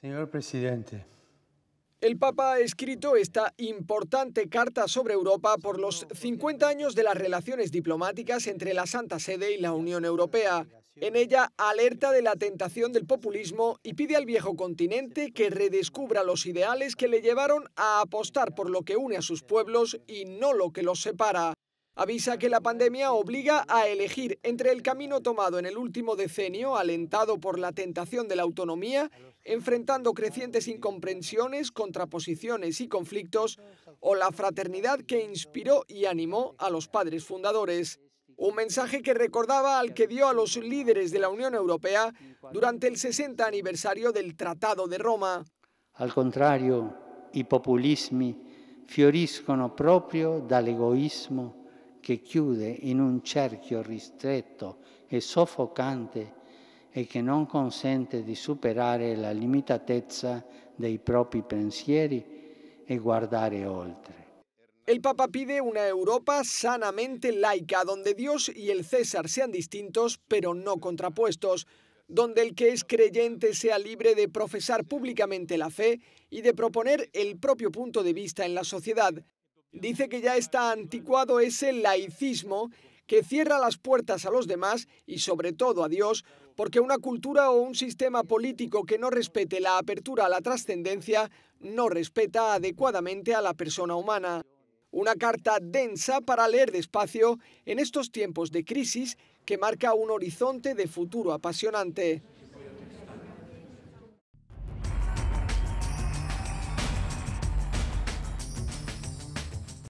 Señor presidente. El Papa ha escrito esta importante carta sobre Europa por los 50 años de las relaciones diplomáticas entre la Santa Sede y la Unión Europea. En ella alerta de la tentación del populismo y pide al viejo continente que redescubra los ideales que le llevaron a apostar por lo que une a sus pueblos y no lo que los separa. Avisa que la pandemia obliga a elegir entre el camino tomado en el último decenio, alentado por la tentación de la autonomía, enfrentando crecientes incomprensiones, contraposiciones y conflictos, o la fraternidad que inspiró y animó a los padres fundadores. Un mensaje que recordaba al que dio a los líderes de la Unión Europea durante el 60 aniversario del Tratado de Roma. Al contrario, i populismi fioriscono proprio egoísmo che chiude in un cerchio ristretto e soffocante e che non consente di superare la limitatezza dei propri pensieri e guardare oltre. El Papa pide una Europa sanamente laica, donde Dios y el César sean distintos, pero no contrapuestos, donde el que es creyente sea libre de profesar públicamente la fe y de proponer el propio punto de vista en la sociedad, Dice que ya está anticuado ese laicismo que cierra las puertas a los demás y sobre todo a Dios, porque una cultura o un sistema político que no respete la apertura a la trascendencia no respeta adecuadamente a la persona humana. Una carta densa para leer despacio en estos tiempos de crisis que marca un horizonte de futuro apasionante.